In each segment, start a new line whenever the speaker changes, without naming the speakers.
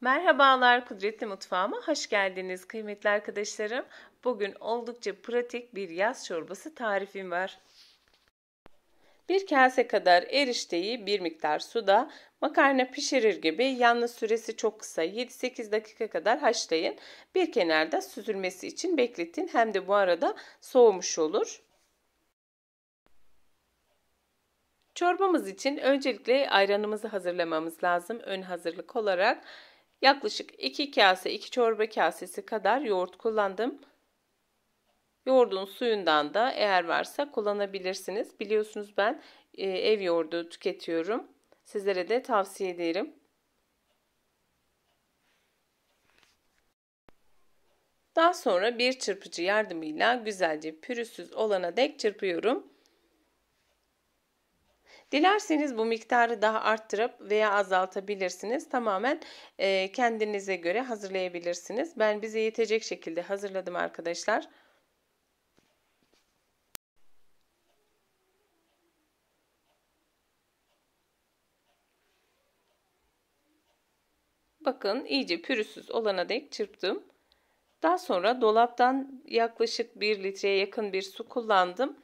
Merhabalar Kudretli Mutfağıma hoş geldiniz kıymetli arkadaşlarım. Bugün oldukça pratik bir yaz çorbası tarifim var. Bir kase kadar erişteyi bir miktar suda makarna pişirir gibi yalnız süresi çok kısa 7-8 dakika kadar haşlayın. Bir kenarda süzülmesi için bekletin hem de bu arada soğumuş olur. Çorbamız için öncelikle ayranımızı hazırlamamız lazım. Ön hazırlık olarak Yaklaşık 2 kase 2 çorba kasesi kadar yoğurt kullandım. Yoğurdun suyundan da eğer varsa kullanabilirsiniz. Biliyorsunuz ben e, ev yoğurdu tüketiyorum. Sizlere de tavsiye ederim. Daha sonra bir çırpıcı yardımıyla güzelce pürüzsüz olana dek çırpıyorum. Dilerseniz bu miktarı daha arttırıp veya azaltabilirsiniz. Tamamen e, kendinize göre hazırlayabilirsiniz. Ben bize yetecek şekilde hazırladım arkadaşlar. Bakın iyice pürüzsüz olana dek çırptım. Daha sonra dolaptan yaklaşık 1 litreye yakın bir su kullandım.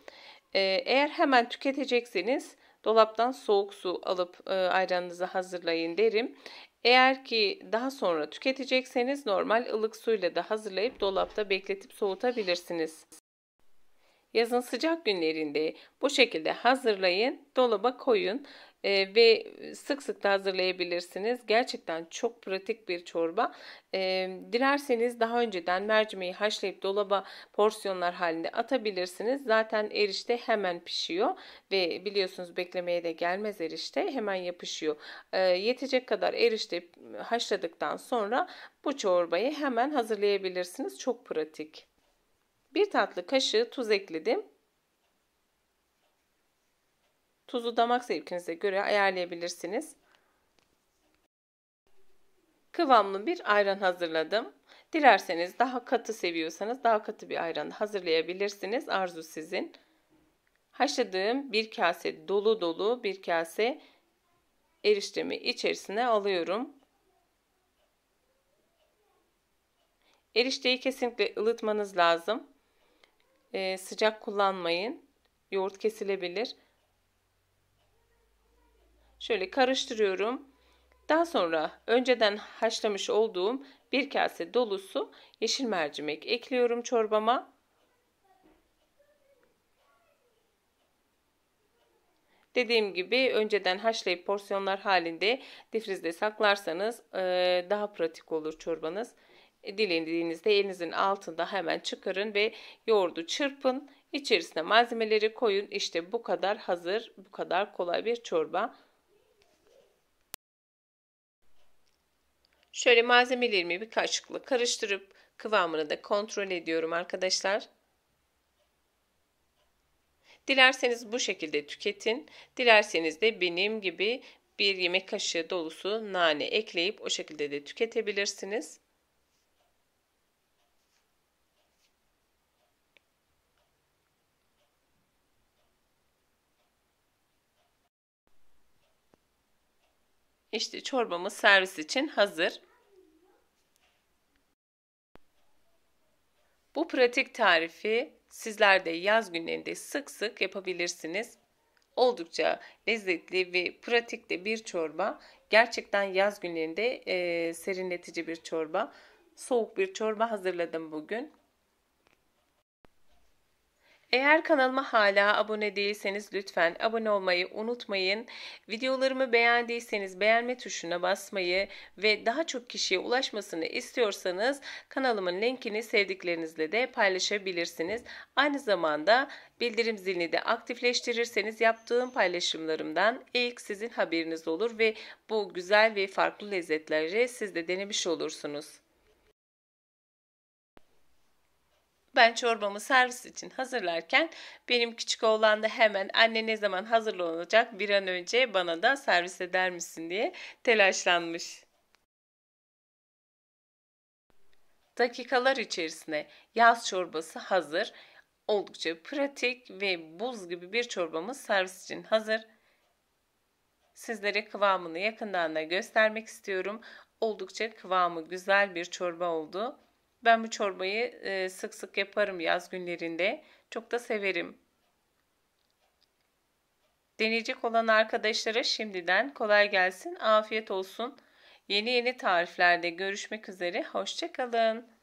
Ee, eğer hemen tüketecekseniz Dolaptan soğuk su alıp e, ayranınızı hazırlayın derim. Eğer ki daha sonra tüketecekseniz normal ılık suyla da hazırlayıp dolapta bekletip soğutabilirsiniz. Yazın sıcak günlerinde bu şekilde hazırlayın, dolaba koyun e, ve sık sık da hazırlayabilirsiniz. Gerçekten çok pratik bir çorba. E, dilerseniz daha önceden mercimeği haşlayıp dolaba porsiyonlar halinde atabilirsiniz. Zaten erişte hemen pişiyor ve biliyorsunuz beklemeye de gelmez erişte hemen yapışıyor. E, yetecek kadar erişte haşladıktan sonra bu çorbayı hemen hazırlayabilirsiniz. Çok pratik. 1 tatlı kaşığı tuz ekledim. Tuzu damak zevkinize göre ayarlayabilirsiniz. Kıvamlı bir ayran hazırladım. Dilerseniz daha katı seviyorsanız daha katı bir ayran hazırlayabilirsiniz. Arzu sizin. Haşladığım bir kase dolu dolu bir kase eriştemi içerisine alıyorum. Erişteyi kesinlikle ılıtmanız lazım e, sıcak kullanmayın. Yoğurt kesilebilir. Şöyle karıştırıyorum. Daha sonra önceden haşlamış olduğum bir kase dolusu yeşil mercimek ekliyorum çorbama. Dediğim gibi önceden haşlayıp porsiyonlar halinde difrizde saklarsanız e, daha pratik olur çorbanız. E, dilediğinizde elinizin altında hemen çıkarın ve yoğurdu çırpın. İçerisine malzemeleri koyun. İşte bu kadar hazır, bu kadar kolay bir çorba. Şöyle malzemelerimi bir kaşıkla karıştırıp kıvamını da kontrol ediyorum arkadaşlar. Dilerseniz bu şekilde tüketin. Dilerseniz de benim gibi bir yemek kaşığı dolusu nane ekleyip o şekilde de tüketebilirsiniz. İşte çorbamız servis için hazır. Bu pratik tarifi sizler de yaz günlerinde sık sık yapabilirsiniz. Oldukça lezzetli ve pratik de bir çorba. Gerçekten yaz günlerinde e, serinletici bir çorba. Soğuk bir çorba hazırladım bugün. Eğer kanalıma hala abone değilseniz lütfen abone olmayı unutmayın. Videolarımı beğendiyseniz beğenme tuşuna basmayı ve daha çok kişiye ulaşmasını istiyorsanız kanalımın linkini sevdiklerinizle de paylaşabilirsiniz. Aynı zamanda bildirim zilini de aktifleştirirseniz yaptığım paylaşımlarımdan ilk sizin haberiniz olur ve bu güzel ve farklı lezzetleri siz de denemiş olursunuz. Ben çorbamı servis için hazırlarken benim küçük oğlan da hemen anne ne zaman hazırlanacak bir an önce bana da servis eder misin diye telaşlanmış. Dakikalar içerisinde yaz çorbası hazır, oldukça pratik ve buz gibi bir çorbamız servis için hazır. Sizlere kıvamını yakından da göstermek istiyorum. Oldukça kıvamı güzel bir çorba oldu. Ben bu çorbayı e, sık sık yaparım yaz günlerinde. Çok da severim. Deneyecek olan arkadaşlara şimdiden kolay gelsin, afiyet olsun. Yeni yeni tariflerde görüşmek üzere. Hoşçakalın.